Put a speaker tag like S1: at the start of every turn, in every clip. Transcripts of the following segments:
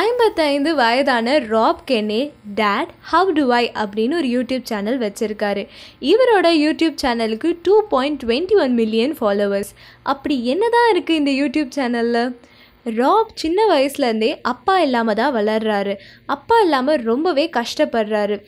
S1: ஐம்பத்தைந்து வயதான Rob Kenney dad how do I அப்படின்னு ஒரு யூடியூப் சேனல் வச்சுருக்காரு இவரோட யூடியூப் சேனலுக்கு two point twenty one million followers அப்படி என்ன தான் இருக்குது இந்த யூடியூப் சேனலில் ராப் சின்ன வயசுலேருந்தே அப்பா இல்லாமல் தான் வளர்றாரு அப்பா இல்லாமல் ரொம்பவே கஷ்டப்படுறாரு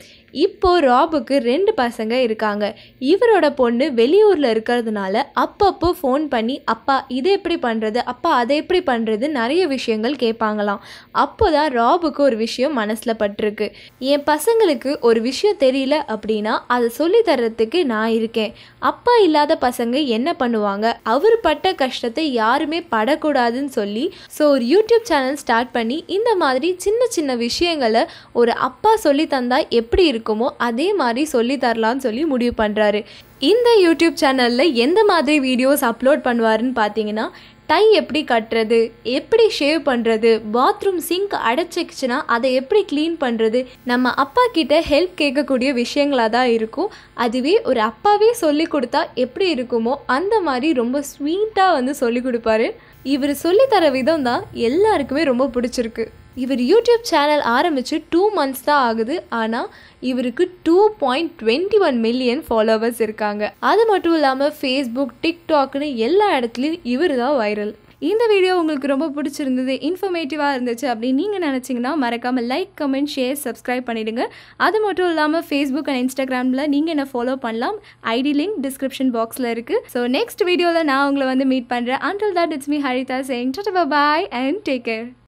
S1: இப்போது ராபுக்கு ரெண்டு பசங்க இருக்காங்க இவரோட பொண்ணு வெளியூரில் இருக்கிறதுனால அப்பப்போ ஃபோன் பண்ணி அப்பா இதை எப்படி பண்ணுறது அப்பா அதை எப்படி பண்ணுறது நிறைய விஷயங்கள் கேட்பாங்களாம் அப்போ தான் ராபுக்கு ஒரு விஷயம் மனசில் பட்டிருக்கு என் பசங்களுக்கு ஒரு விஷயம் தெரியல அப்படின்னா அதை சொல்லி தர்றதுக்கு நான் இருக்கேன் அப்பா இல்லாத பசங்க என்ன பண்ணுவாங்க அவர் பட்ட கஷ்டத்தை யாருமே படக்கூடாதுன்னு சொல்லி ஸோ ஒரு யூடியூப் சேனல் ஸ்டார்ட் பண்ணி இந்த மாதிரி சின்ன சின்ன விஷயங்களை ஒரு அப்பா சொல்லி தந்தா எப்படி இருக்கும் இருக்குமோ அதே மாதிரி சொல்லி தரலான்னு சொல்லி முடிவு பண்ணுறாரு இந்த யூடியூப் சேனலில் எந்த மாதிரி வீடியோஸ் அப்லோட் பண்ணுவாருன்னு பார்த்தீங்கன்னா டை எப்படி கட்டுறது எப்படி ஷேவ் பண்ணுறது பாத்ரூம் சிங்க் அடைச்சிக்கிச்சுன்னா அதை எப்படி க்ளீன் பண்ணுறது நம்ம அப்பா கிட்ட ஹெல்ப் கேட்கக்கூடிய விஷயங்களாக தான் இருக்கும் அதுவே ஒரு அப்பாவே சொல்லி கொடுத்தா எப்படி இருக்குமோ அந்த மாதிரி ரொம்ப ஸ்வீட்டாக வந்து சொல்லி கொடுப்பாரு இவர் சொல்லித்தர விதம் தான் எல்லாருக்குமே ரொம்ப பிடிச்சிருக்கு இவர் யூடியூப் சேனல் ஆரம்பித்து டூ மந்த்ஸ் தான் ஆகுது ஆனால் இவருக்கு two point twenty one million followers இருக்காங்க இருக்காங்க அது மட்டும் இல்லாமல் ஃபேஸ்புக் டிக்டாக்னு எல்லா இடத்துலையும் இவர் தான் வைரல் இந்த வீடியோ உங்களுக்கு ரொம்ப பிடிச்சிருந்தது இன்ஃபர்மேட்டிவாக இருந்துச்சு அப்படின்னு நீங்கள் நினச்சிங்கன்னா மறக்காமல் லைக் கமெண்ட் ஷேர் சப்ஸ்கிரைப் பண்ணிவிடுங்க அது மட்டும் இல்லாமல் ஃபேஸ்புக் அண்ட் இன்ஸ்டாகிராமில் நீங்கள் என்ன ஃபாலோ பண்ணலாம் ஐடி லிங்க் டிஸ்கிரிப்ஷன் பாக்ஸில் இருக்குது ஸோ நெக்ஸ்ட் வீடியோவில் நான் உங்களை வந்து மீட் பண்ணுறேன் until that it's me Haritha சேங் பாய் அண்ட் டேக் கேர்